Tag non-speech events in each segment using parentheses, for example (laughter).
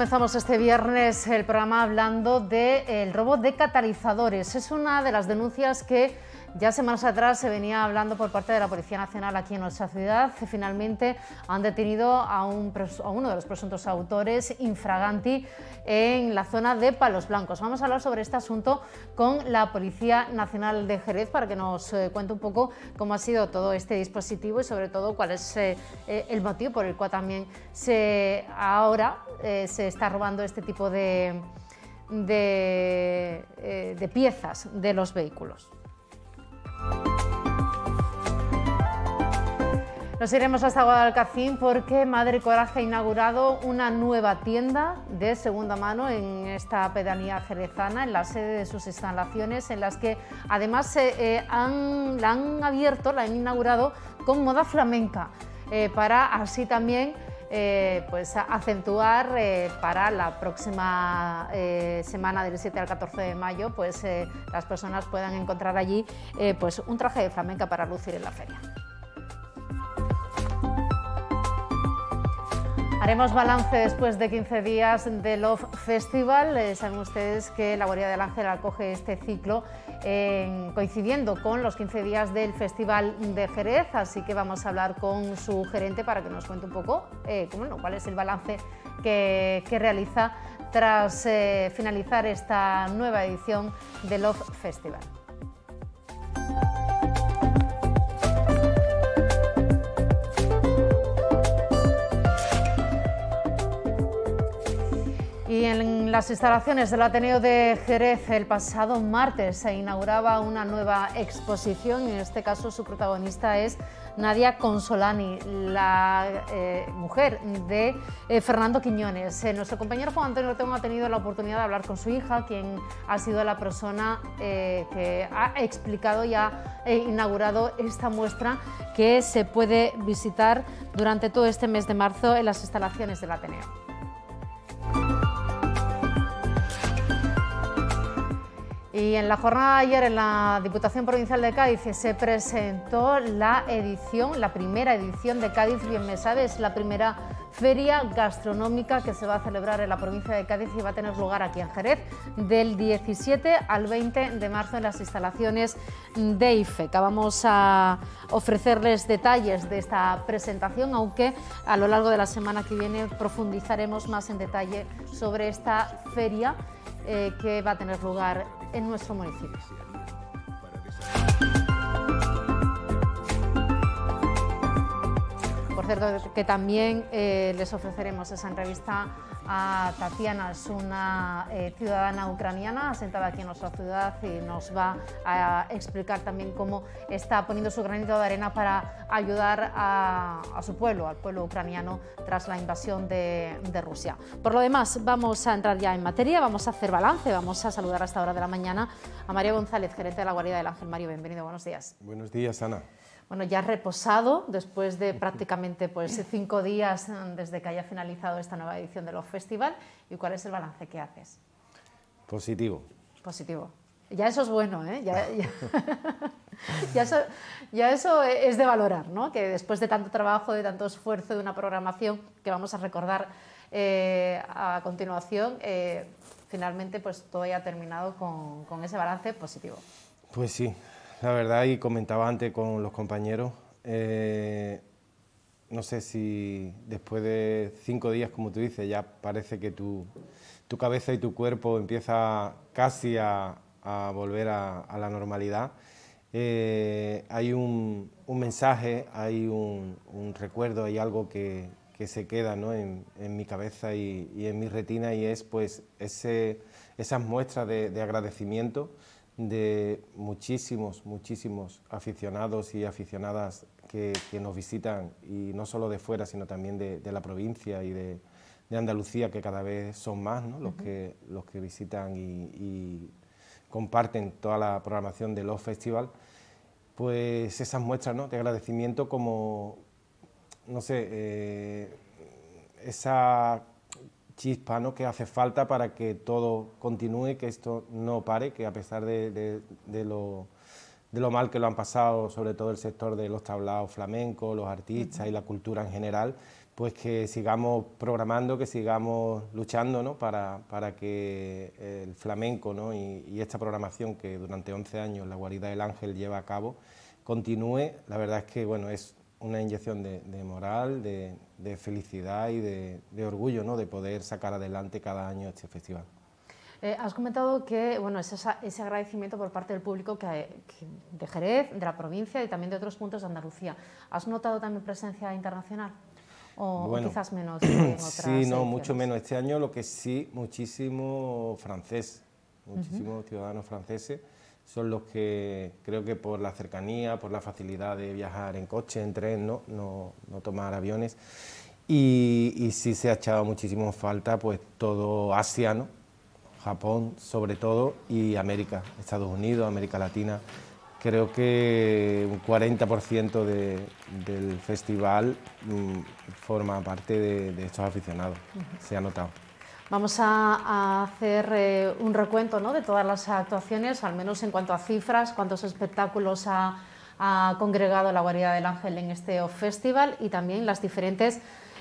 comenzamos este viernes el programa hablando del eh, robo de catalizadores. Es una de las denuncias que ya semanas atrás se venía hablando por parte de la Policía Nacional aquí en nuestra ciudad. Finalmente han detenido a, uno de los presuntos autores, Infraganti, en la zona de Palos Blancos. Vamos a hablar sobre este asunto con la Policía Nacional de Jerez para que nos eh, cuente un poco cómo ha sido todo este dispositivo y sobre todo cuál es eh, eh, el motivo por el cual también ahora se está robando este tipo de piezas de los vehículos. Nos iremos hasta Guadalcacín porque Madre Coraje ha inaugurado una nueva tienda de segunda mano en esta pedanía jerezana, en la sede de sus instalaciones, en las que además eh, eh, la han abierto, la han inaugurado con moda flamenca, eh, para así también pues acentuar para la próxima semana del 7 al 14 de mayo, pues las personas puedan encontrar allí pues un traje de flamenca para lucir en la feria. Haremos balance después de 15 días del Love Festival. Eh, saben ustedes que la Guardia del Ángel acoge este ciclo eh, coincidiendo con los 15 días del Festival de Jerez, así que vamos a hablar con su gerente para que nos cuente un poco eh, cuál es el balance que, que realiza tras finalizar esta nueva edición del Love Festival. en las instalaciones del Ateneo de Jerez el pasado martes se inauguraba una nueva exposición, en este caso su protagonista es Nadia Consolani, la eh, mujer de eh, Fernando Quiñones. Eh, nuestro compañero Juan Antonio Ortega ha tenido la oportunidad de hablar con su hija, quien ha sido la persona que ha explicado y ha inaugurado esta muestra que se puede visitar durante todo este mes de marzo en las instalaciones del Ateneo. Y en la jornada de ayer en la Diputación Provincial de Cádiz se presentó la edición, la primera edición de Cádiz Bien Me la primera feria gastronómica que se va a celebrar en la provincia de Cádiz y va a tener lugar aquí en Jerez del 17 al 20 de marzo en las instalaciones de IFECA. Vamos a ofrecerles detalles de esta presentación, aunque a lo largo de la semana que viene profundizaremos más en detalle sobre esta feria eh, que va a tener lugar en nuestro municipio. Por cierto, que también eh, les ofreceremos esa entrevista a Tatiana, es una eh, ciudadana ucraniana asentada aquí en nuestra ciudad y nos va a explicar también cómo está poniendo su granito de arena para ayudar a, su pueblo, al pueblo ucraniano, tras la invasión de, Rusia. Por lo demás, vamos a entrar ya en materia, vamos a hacer balance, vamos a saludar a esta hora de la mañana a María González, gerente de la Guardia del Ángel Mario. Bienvenido, buenos días. Buenos días, Ana bueno, ya reposado después de prácticamente pues, cinco días mm, desde que haya finalizado esta nueva edición de los festival y cuál es el balance que haces. Positivo. Positivo. Ya eso es bueno, ¿eh? ya, (laughs) (laughs) eso, e, es de valorar, ¿no? que después de tanto trabajo, de tanto esfuerzo, de una programación que vamos a recordar eh, a continuación, eh, finalmente pues todo haya terminado con ese balance positivo. Pues sí, la verdad, y comentaba antes con los compañeros, eh, no sé si después de cinco días, como tú dices, ya parece que tu, cabeza y tu cuerpo empieza casi a, volver a, la normalidad. Eh, hay un, mensaje, hay un, recuerdo, hay algo que, se queda ¿no? en, mi cabeza y, en mi retina y es pues ese, esas muestras de agradecimiento de muchísimos, muchísimos aficionados y aficionadas que, nos visitan, y no solo de fuera, sino también de, la provincia y de, Andalucía, que cada vez son más los, que, los que visitan y, comparten toda la programación de los Festival, pues esas muestras ¿no? de agradecimiento como, no sé, eh, esa chispa que hace falta para que todo continúe, que esto no pare, que a pesar de, lo, mal que lo han pasado, sobre todo el sector de los tablados flamencos, los artistas y la cultura en general, pues que sigamos programando, que sigamos luchando ¿no? para, para, que eh, el flamenco ¿no? y, esta programación que durante 11 años la Guarida del Ángel lleva a cabo continúe. La verdad es que bueno, es una inyección de, moral, de, de felicidad y de, orgullo ¿no? de poder sacar adelante cada año este festival. Eh, has comentado que bueno, ese agradecimiento por parte del público que, de Jerez, de la provincia y también de otros puntos de Andalucía. ¿Has notado también presencia internacional? ¿O, quizás menos? (clears throat) sí, no, mucho menos. Este año lo que sí, muchísimo francés, muchísimos ciudadanos franceses son los que creo que por la cercanía, por la facilidad de viajar en coche, en tren, no, no, tomar aviones. Y, sí se ha echado muchísimo falta pues todo Asia, ¿no? Japón sobre todo y América, Estados Unidos, América Latina. Creo que un 40% del festival mm, forma parte de, estos aficionados, se ha notado. Vamos a, hacer eh, un recuento ¿no? de todas las actuaciones, al menos en cuanto a cifras, cuántos espectáculos ha, congregado la Guardia del Ángel en este festival y también las diferentes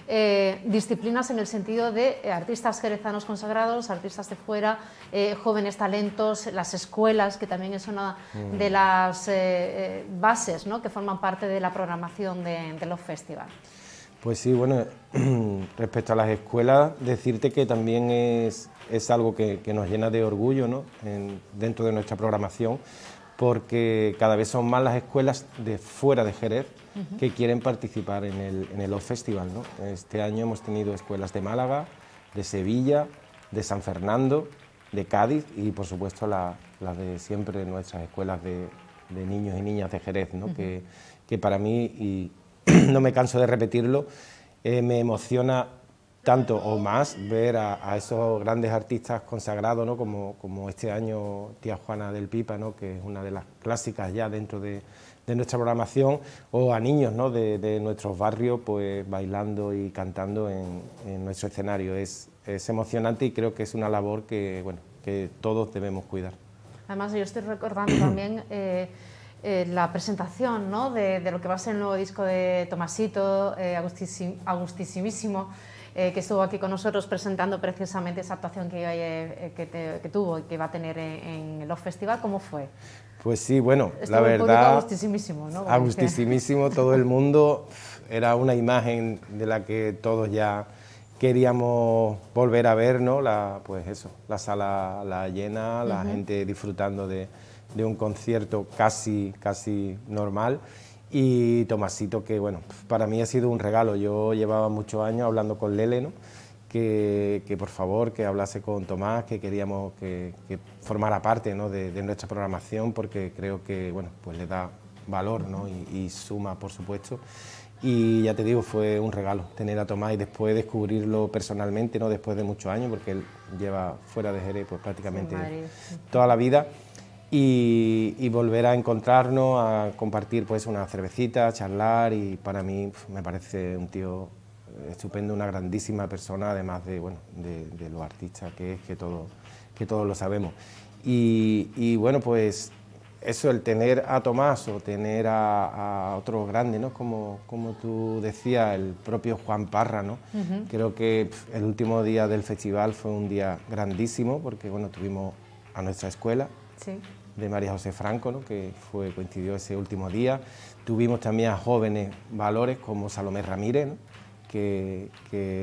eh, disciplinas en el sentido de eh, artistas jerezanos consagrados, artistas de fuera, jóvenes talentos, las escuelas, que también es una de mm. las bases que forman parte de la programación de, de los festivales. Pues sí, bueno, (clears throat) respecto a las escuelas, decirte que también es, algo que, nos llena de orgullo ¿no? dentro de nuestra programación, porque cada vez son más las escuelas de fuera de Jerez que quieren participar en el, en Festival. ¿no? Este año hemos tenido escuelas de Málaga, de Sevilla, de San Fernando, de Cádiz y por supuesto las de siempre nuestras escuelas de, niños y niñas de Jerez, ¿no? que, que para mí y (clears throat) no me canso de repetirlo, eh, me emociona tanto o más ver a, esos grandes artistas consagrados, como, este año Tía Juana del Pipa, ¿no? que es una de las clásicas ya dentro de, nuestra programación, o a niños ¿no? de, nuestros barrios pues, bailando y cantando en, nuestro escenario. Es, es, emocionante y creo que es una labor que, bueno, que todos debemos cuidar. Además, yo estoy recordando también... Eh, eh, la presentación ¿no? de, lo que va a ser el nuevo disco de Tomasito, eh, Agustisimísimo, eh, que estuvo aquí con nosotros presentando precisamente esa actuación que, eh, que, tuvo y que va a tener en, el los festivales. ¿Cómo fue? Pues sí, bueno, la verdad. Agustisimísimo, ¿no? Agustisimísimo, todo el mundo. Era una imagen de la que todos ya queríamos volver a ver, ¿no? La, pues eso, la sala la llena, la gente disfrutando de, de un concierto casi, casi normal. Y Tomasito, que bueno, para mí ha sido un regalo. Yo llevaba muchos años hablando con Lele, ¿no? Que, por favor que hablase con Tomás, que queríamos que, formara parte ¿no? de, nuestra programación porque creo que bueno, pues le da valor ¿no? y, suma, por supuesto. Y ya te digo, fue un regalo tener a Tomás y después descubrirlo personalmente, ¿no? después de muchos años, porque él lleva fuera de Jerez pues, prácticamente toda la vida y, volver a encontrarnos, a compartir pues una cervecita, charlar y para mí me parece un tío eh, estupendo, una grandísima persona, además de, bueno, de, lo artista que es, que, todo, que todos lo sabemos. Y, bueno, pues eso, el tener a Tomás o tener a, otro grande, ¿no? Como, como tú decías, el propio Juan Parra, ¿no? Creo que el último día del festival fue un día grandísimo porque, bueno, tuvimos a nuestra escuela, sí de María José Franco, ¿no? que fue, coincidió ese último día. Tuvimos también a jóvenes valores como Salomé Ramírez, que,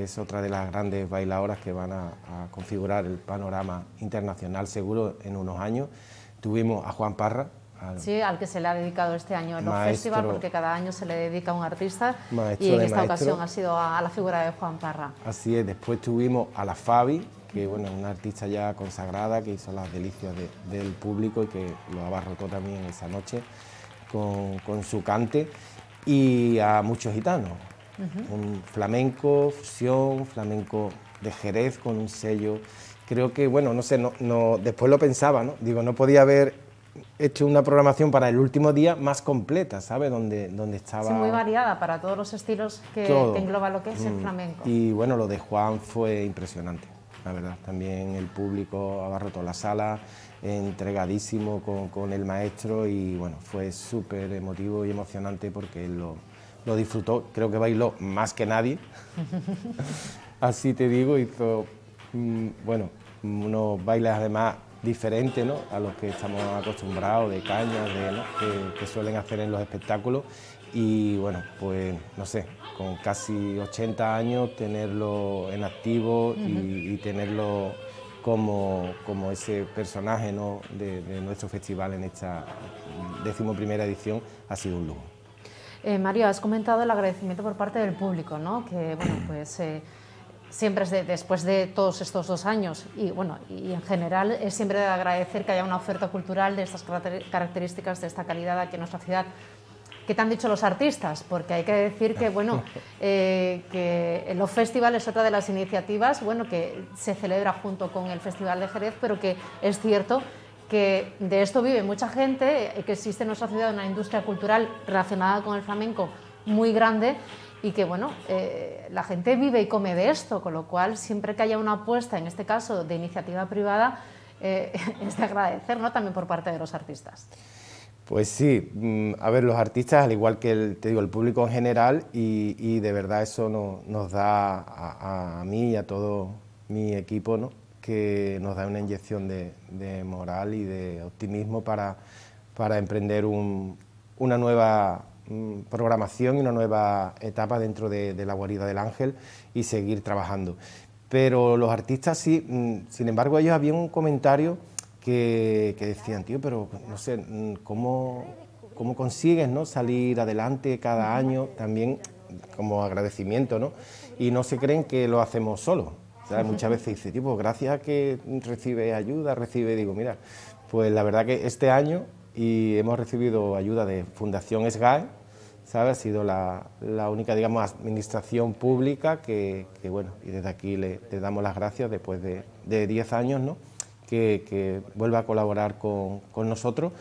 es otra de las grandes bailadoras que van a, configurar el panorama internacional seguro en unos años. Tuvimos a Juan Parra. Al sí, al que se le ha dedicado este año el festival, porque cada año se le dedica a un artista y en esta ocasión ha sido a, la figura de Juan Parra. Así es, después tuvimos a la Fabi, que bueno, una artista ya consagrada que hizo las delicias del público y que lo abarrotó también esa noche con, su cante y a muchos gitanos. Un flamenco, fusión, flamenco de Jerez con un sello. Creo que, bueno, no sé, no, después lo pensaba, ¿no? Digo, no podía haber hecho una programación para el último día más completa, sabe Donde, donde estaba... muy variada para todos los estilos que, engloba lo que es el mm. flamenco. Y bueno, lo de Juan fue impresionante la verdad. También el público abarrotó la sala, entregadísimo con, el maestro y bueno, fue súper emotivo y emocionante porque él lo, lo disfrutó, creo que bailó más que nadie. (laughs) Así te digo, hizo, mm, bueno, unos bailes además diferente ¿no? a los que estamos acostumbrados, de cañas, de, que, suelen hacer en los espectáculos. Y bueno, pues no sé, con casi 80 años tenerlo en activo y, tenerlo como, como ese personaje ¿no? de, nuestro festival en esta decimoprimera edición ha sido un lujo. Eh, Mario, has comentado el agradecimiento por parte del público, ¿no? que bueno, pues... Eh, siempre es después de todos estos dos años y bueno y en general es siempre de agradecer que haya una oferta cultural de estas características de esta calidad aquí en nuestra ciudad ¿Qué te han dicho los artistas? Porque hay que decir que, bueno, (laughs) eh, que los Festival es otra de las iniciativas, bueno, que se celebra junto con el Festival de Jerez, pero que es cierto que de esto vive mucha gente, eh, que existe en nuestra ciudad una industria cultural relacionada con el flamenco muy grande y que bueno, eh, la gente vive y come de esto, con lo cual siempre que haya una apuesta, en este caso de iniciativa privada, eh, (laughs) es de agradecer ¿no? también por parte de los artistas. Pues sí, mm, a ver, los artistas, al igual que el, te digo, el público en general, y, de verdad eso nos da a, mí y a todo mi equipo, que nos da una inyección de, moral y de optimismo para, para emprender una nueva Mm, programación y una nueva etapa dentro de, la guarida del ángel y seguir trabajando. Pero los artistas sí, mm, sin embargo ellos habían un comentario que, decían, tío, pero no sé, mm, ¿cómo, cómo consigues ¿no? salir adelante cada año? También como agradecimiento, ¿no? Y no se creen que lo hacemos solo. Muchas veces dice, tipo, pues gracias que recibe ayuda, recibe, digo, mira, pues la verdad que este año y hemos recibido ayuda de Fundación SGAE, ¿sabe? ha sido la, única digamos, administración pública que, bueno, y desde aquí le, damos las gracias después de 10 años, ¿no? que, vuelva a colaborar con, nosotros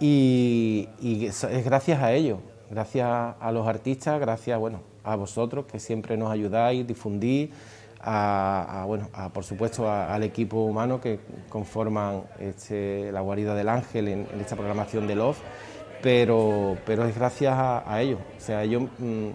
y, y, es gracias a ellos, gracias a los artistas, gracias bueno, a vosotros que siempre nos ayudáis, difundís a, bueno, por supuesto al equipo humano que conforman este, la guarida del ángel en, esta programación de love pero, pero es gracias a, ellos. O sea, ellos mm,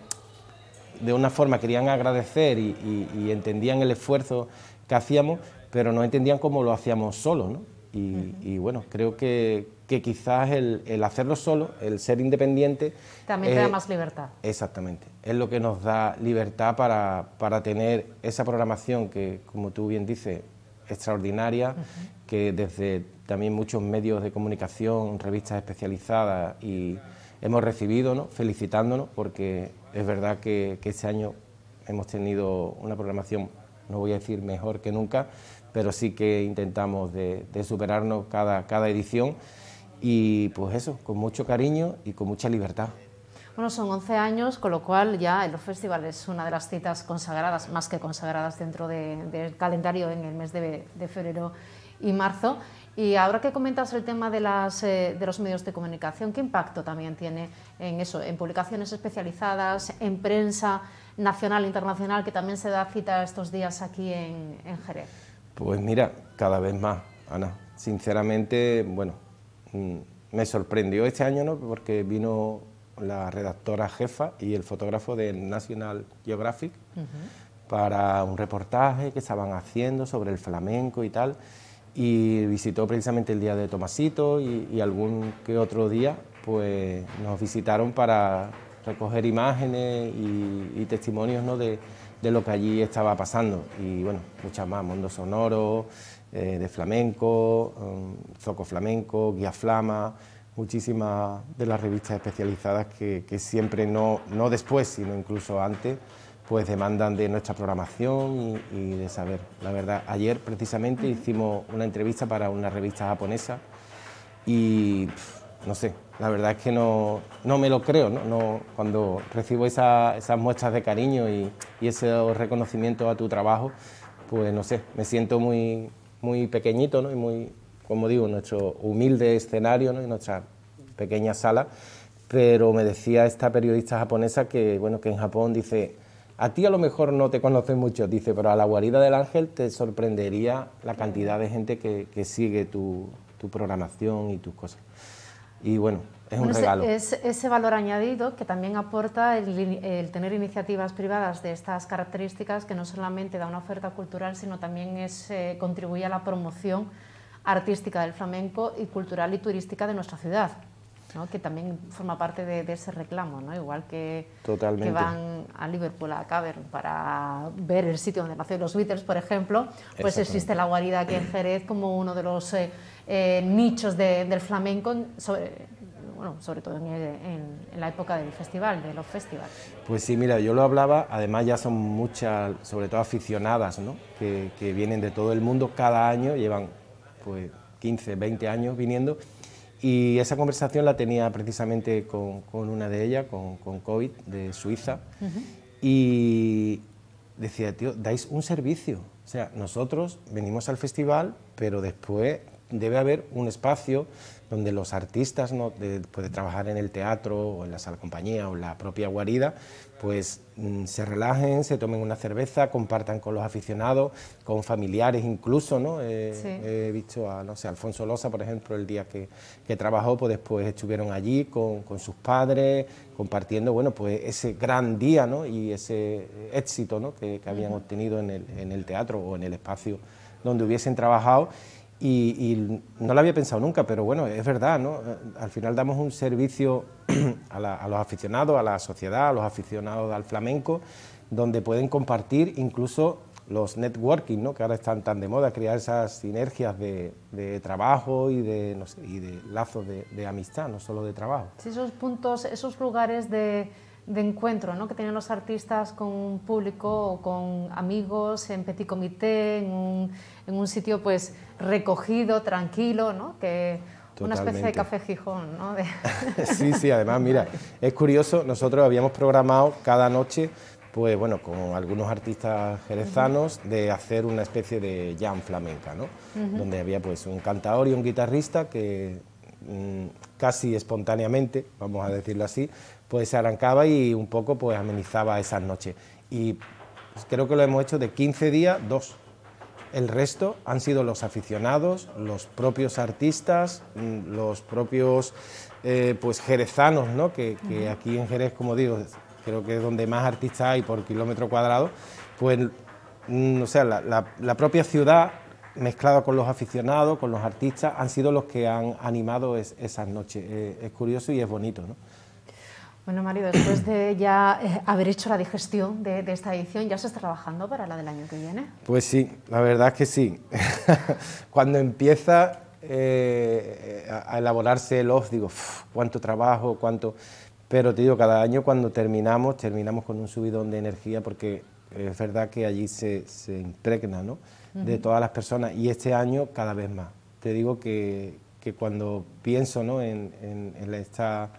de una forma querían agradecer y, y entendían el esfuerzo que hacíamos, pero no entendían cómo lo hacíamos solos. ¿no? Y, bueno, creo que, que quizás el, hacerlo solo, el ser independiente... También te da eh, más libertad. Exactamente, es lo que nos da libertad para, tener esa programación que, como tú bien dices, extraordinaria, que desde también muchos medios de comunicación, revistas especializadas y hemos recibido, ¿no? felicitándonos, porque es verdad que este año hemos tenido una programación, no voy a decir mejor que nunca, pero sí que intentamos de, superarnos cada, edición y pues eso, con mucho cariño y con mucha libertad. Bueno, son 11 años, con lo cual ya el festival... es una de las citas consagradas, más que consagradas dentro del calendario en el mes de, febrero y marzo. Y ahora que comentas el tema eh, de, los medios de comunicación, ¿qué impacto también tiene en eso? En publicaciones especializadas, en prensa nacional, e internacional, que también se da cita estos días aquí en, en Jerez. Pues mira, cada vez más, Ana. Sinceramente, bueno, mm, me sorprendió este año, ¿no? Porque vino la redactora jefa y el fotógrafo del National Geographic para un reportaje que estaban haciendo sobre el flamenco y tal. Y visitó precisamente el día de Tomasito y, algún que otro día, pues nos visitaron para recoger imágenes y, testimonios ¿no? de, de lo que allí estaba pasando. Y bueno, muchas más, Mundo Sonoro, eh, de flamenco, um, Zoco Flamenco, Guía Flama, muchísimas de las revistas especializadas que, siempre, no, no después, sino incluso antes, pues demandan de nuestra programación y, de saber. La verdad, ayer precisamente hicimos una entrevista para una revista japonesa y no sé, la verdad es que no, no me lo creo, ¿no? no cuando recibo esas muestras de cariño y, ese reconocimiento a tu trabajo, pues no sé, me siento muy, muy pequeñito ¿no? y muy, como digo, nuestro humilde escenario ¿no? y nuestra pequeña sala, pero me decía esta periodista japonesa que, bueno, que en Japón dice, a ti a lo mejor no te conocen mucho, dice, pero a la guarida del ángel te sorprendería la cantidad de gente que, que sigue tu, tu programación y tus cosas y bueno, es un regalo. Es, ese valor añadido que también aporta el, tener iniciativas privadas de estas características que no solamente da una oferta cultural, sino también es, eh, contribuye a la promoción artística del flamenco y cultural y turística de nuestra ciudad. que también forma parte de, ese reclamo, ¿no? igual que, que, van a Liverpool, a Cavern, para ver el sitio donde nacieron los Beatles, por ejemplo, pues existe la guarida aquí en Jerez como uno de los eh, eh, nichos del flamenco, sobre, todo en, la época del festival, de los festivales. Pues sí, mira, yo lo hablaba, además ya son muchas, sobre todo aficionadas, que, vienen de todo el mundo cada año, llevan pues 15, 20 años viniendo. Y esa conversación la tenía precisamente con, una de ellas, con, con de Suiza, y decía, tío, dais un servicio. O sea, nosotros venimos al festival, pero después debe haber un espacio donde los artistas, ¿no? de, trabajar en el teatro o en la sala compañía o en la propia guarida, pues mm, se relajen, se tomen una cerveza, compartan con los aficionados, con familiares incluso, ¿no? Eh, he visto a, no sé, Alfonso Losa por ejemplo, el día que, trabajó, pues después estuvieron allí con, sus padres, compartiendo, bueno, pues ese gran día, ¿no? Y ese éxito, ¿no? Que, habían obtenido en el, en el teatro o en el espacio donde hubiesen trabajado y, no lo había pensado nunca, pero bueno, es verdad, ¿no? Eh, al final damos un servicio (clears throat) a, los aficionados, a la sociedad, a los aficionados al flamenco, donde pueden compartir incluso los networking, ¿no? Que ahora están tan de moda, crear esas sinergias de, trabajo y de, y de lazos de, de amistad, no solo de trabajo. Sí, esos puntos, esos lugares de de encuentro ¿no? que tenían los artistas con un público o con amigos en petit comité, en un, sitio pues recogido, tranquilo, ¿no? que una especie de café Gijón. ¿no? (laughs) sí, sí, además, mira, es curioso, nosotros habíamos programado cada noche pues bueno, con algunos artistas jerezanos de hacer una especie de jam flamenca, ¿no? Donde había pues un cantador y un guitarrista que mm, casi espontáneamente, vamos a decirlo así, pues se arrancaba y un poco pues amenizaba esas noches. Y pues, creo que lo hemos hecho de 15 días, dos. El resto han sido los aficionados, los propios artistas, mm, los propios eh, pues jerezanos, ¿no? que, aquí en Jerez, como digo, creo que es donde más artistas hay por kilómetro cuadrado, pues no mm, o sea, la, propia ciudad mezclada con los aficionados, con los artistas, han sido los que han animado esas noches. Eh, es curioso y es bonito. ¿no? Bueno, Mario, después de ya eh, haber hecho la digestión de, esta edición, ¿ya se está trabajando para la del año que viene? Pues sí, la verdad es que sí. (laughs) Cuando empieza eh, a elaborarse el off, digo, cuánto trabajo, cuánto... Pero te digo, cada año cuando terminamos, terminamos con un subidón de energía porque es verdad que allí se, se impregna ¿no? de todas las personas y este año cada vez más. Te digo que, cuando pienso ¿no? en esta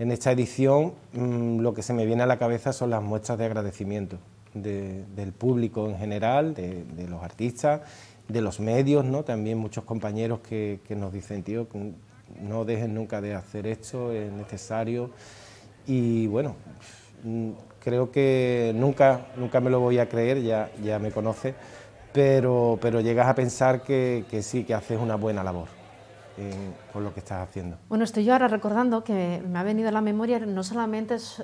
en esta edición mm, lo que se me viene a la cabeza son las muestras de agradecimiento del público en general, de, los artistas, de los medios, ¿no? También muchos compañeros que, nos dicen, tío, mm, no dejen nunca de hacer esto, es necesario. Y bueno, mm, creo que nunca, nunca me lo voy a creer, ya, ya me conoce, pero, pero llegas a pensar que sí, que haces una buena labor. Eh, con lo que estás haciendo. Bueno, estoy yo ahora recordando que me ha venido a la memoria, no solamente es,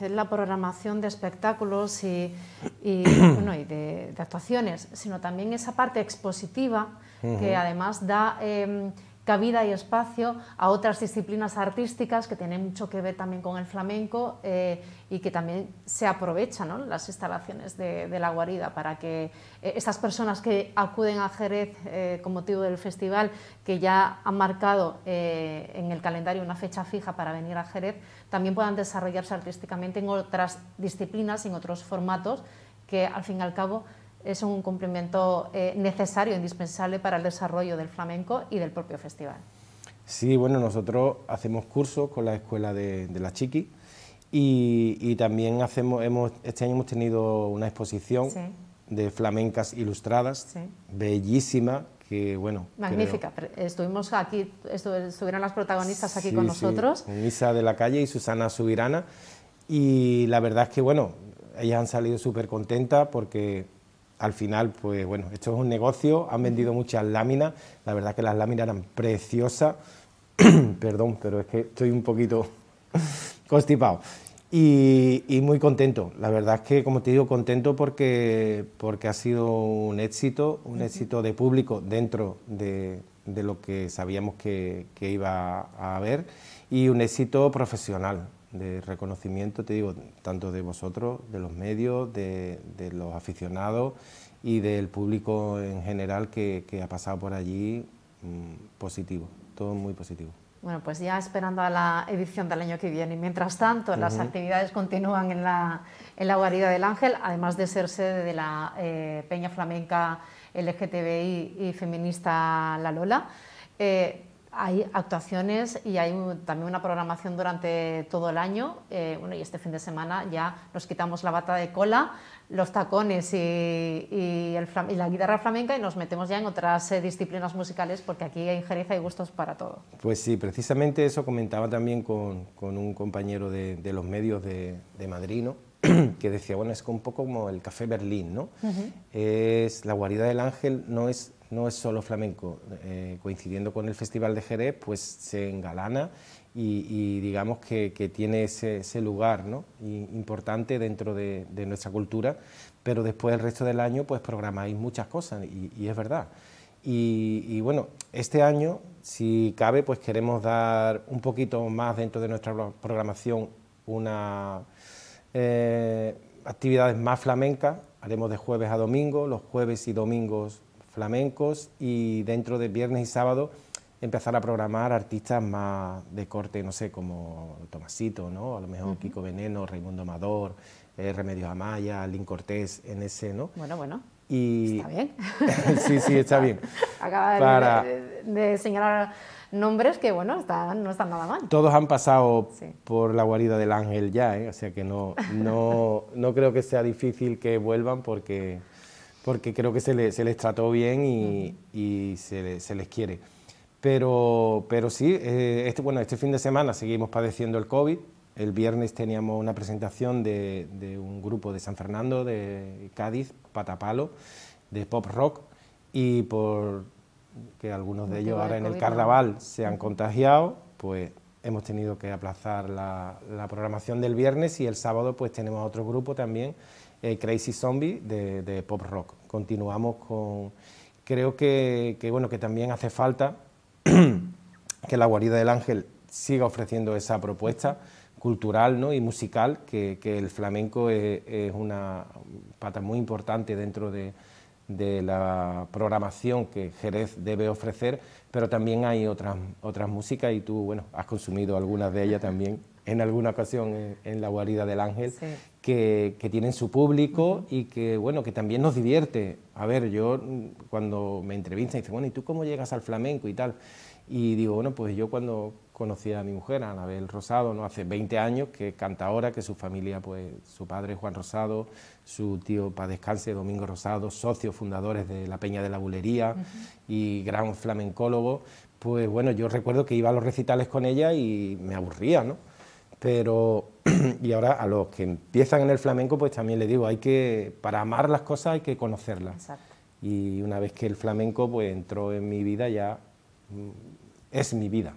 la programación de espectáculos y, (coughs) bueno, y de, actuaciones, sino también esa parte expositiva que además da... Em, cabida y espacio a otras disciplinas artísticas que tienen mucho que ver también con el flamenco eh, y que también se aprovechan las instalaciones de, la guarida para que eh, esas estas personas que acuden a Jerez eh, con motivo del festival, que ya han marcado en el calendario una fecha fija para venir a Jerez, también puedan desarrollarse artísticamente en otras disciplinas, en otros formatos que al fin y al cabo es un cumplimiento eh, necesario, indispensable para el desarrollo del flamenco y del propio festival. Sí, bueno, nosotros hacemos cursos con la escuela de, la Chiqui y, también hacemos, hemos, este año hemos tenido una exposición de flamencas ilustradas, bellísima, que bueno. Magnífica. Estuvimos aquí, estuvieron las protagonistas aquí con nosotros. Misa de la calle y Susana Subirana y la verdad es que bueno, ellas han salido súper contentas porque al final, pues bueno, esto es un negocio, han vendido muchas láminas, la verdad que las láminas eran preciosas, (clears throat) perdón, pero es que estoy un poquito (laughs) constipado. Y, muy contento, la verdad es que, como te digo, contento porque, porque ha sido un éxito, un éxito de público dentro de, lo que sabíamos que iba a haber y un éxito profesional, de reconocimiento, te digo, tanto de vosotros, de los medios, de, los aficionados y del público en general que, ha pasado por allí mm, positivo, todo muy positivo. Bueno, pues ya esperando a la edición del año que viene. Mientras tanto, las actividades continúan en la, Guarida del Ángel, además de ser sede de la eh, Peña Flamenca LGTBI y feminista La Lola. Eh, hay actuaciones y hay también una programación durante todo el año. Eh, y este fin de semana ya nos quitamos la bata de cola, los tacones y, la guitarra flamenca y nos metemos ya en otras eh, disciplinas musicales porque aquí hay injerencia y gustos para todo. Pues sí, precisamente eso comentaba también con, un compañero de, los medios de, de Madrid, que decía, bueno, es un poco como el Café Berlín, ¿no? es, la guarida del ángel no es, no es solo flamenco, eh, coincidiendo con el Festival de Jerez, pues se engalana y, digamos que, tiene ese, lugar ¿no? importante dentro de, nuestra cultura, pero después el resto del año pues programáis muchas cosas y, es verdad. y, bueno, este año, si cabe, pues queremos dar un poquito más dentro de nuestra programación una eh, actividades más flamencas, haremos de jueves a domingo, los jueves y domingos flamencos y dentro de viernes y sábado empezar a programar artistas más de corte, no sé, como Tomasito, ¿no? A lo mejor Kiko Veneno, Raimundo Amador, eh, Remedios Amaya, Lin Cortés, en ese, ¿no? Bueno, bueno. Y... Está bien. (laughs) sí, sí, está bien. (laughs) Acaba de señalar nombres que, bueno, están, no están nada mal. Todos han pasado por la guarida del ángel ya, ¿eh? o sea que no, no, (laughs) no creo que sea difícil que vuelvan porque, porque creo que se, le, se les trató bien y, y se, les quiere. Pero, pero sí, eh, este, bueno, este fin de semana seguimos padeciendo el COVID. El viernes teníamos una presentación de, de, un grupo de San Fernando, de Cádiz, Patapalo, de pop rock, y por que algunos de ellos ahora en el carnaval se han contagiado, pues hemos tenido que aplazar la, programación del viernes y el sábado pues tenemos otro grupo también, eh, Crazy Zombie, de, pop rock. Continuamos con... Creo que, bueno, que también hace falta (clears throat) que la guarida del ángel siga ofreciendo esa propuesta cultural ¿no? y musical, que, el flamenco es, una pata muy importante dentro de, de la programación que Jerez debe ofrecer, pero también hay otras, otras músicas y tú, bueno, has consumido algunas de ellas también en alguna ocasión en, la guarida del ángel, que, tienen su público y que, bueno, que también nos divierte. A ver, yo mm, cuando me entrevistan, dicen, bueno, ¿y tú cómo llegas al flamenco y tal? Y digo, bueno, pues yo cuando conocí a mi mujer, a Anabel Rosado, ¿no? hace 20 años, que canta ahora, que su familia, pues su padre Juan Rosado, su tío para descanse Domingo Rosado, socios fundadores de la Peña de la Bulería y gran flamencólogo, pues bueno, yo recuerdo que iba a los recitales con ella y me aburría, ¿no? Pero, (clears throat) y ahora a los que empiezan en el flamenco, pues también le digo, hay que, para amar las cosas hay que conocerlas. Y una vez que el flamenco pues, entró en mi vida, ya mm, es mi vida.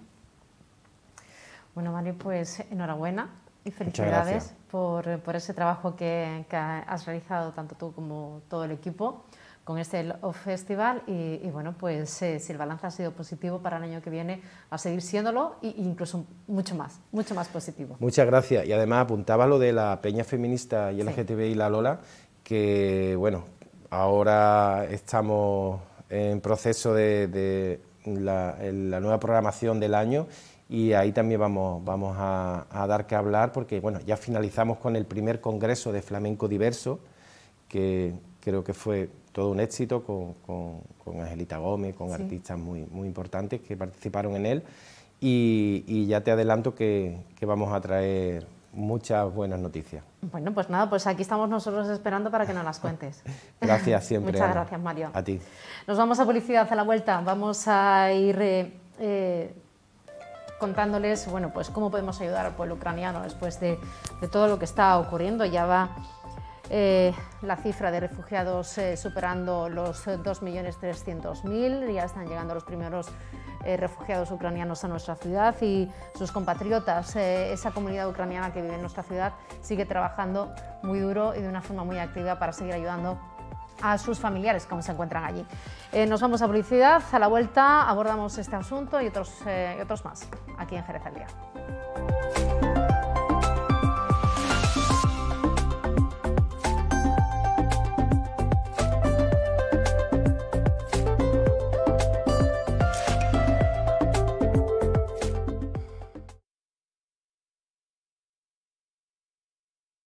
Bueno, Mario, pues enhorabuena y felicidades por, ese trabajo que has realizado tanto tú como todo el equipo con este Festival y, bueno, pues eh, si el balance ha sido positivo para el año que viene, va a seguir siéndolo e incluso mucho más, mucho más positivo. Muchas gracias y además apuntaba lo de la Peña Feminista y el y la Lola, que bueno, ahora estamos en proceso de, la, nueva programación del año y ahí también vamos, vamos a, dar que hablar porque bueno, ya finalizamos con el primer Congreso de Flamenco Diverso, que creo que fue todo un éxito con, con, Angelita Gómez, con artistas muy, muy importantes que participaron en él. Y, ya te adelanto que, vamos a traer muchas buenas noticias. Bueno, pues nada, pues aquí estamos nosotros esperando para que nos las cuentes. (laughs) gracias siempre. Muchas gracias, Mario. A ti. Nos vamos a publicidad a la vuelta. Vamos a ir eh, eh, contándoles, bueno, pues cómo podemos ayudar al pueblo ucraniano después de, de todo lo que está ocurriendo. Ya va eh, la cifra de refugiados eh, superando los 2.300.000, eh, ya están llegando los primeros refugiados ucranianos a nuestra ciudad y sus compatriotas, esa comunidad ucraniana que vive en nuestra ciudad, sigue trabajando muy duro y de una forma muy activa para seguir ayudando a sus familiares como se encuentran allí. nos vamos a publicidad, a la vuelta abordamos este asunto y otros, otros más aquí en Jerez al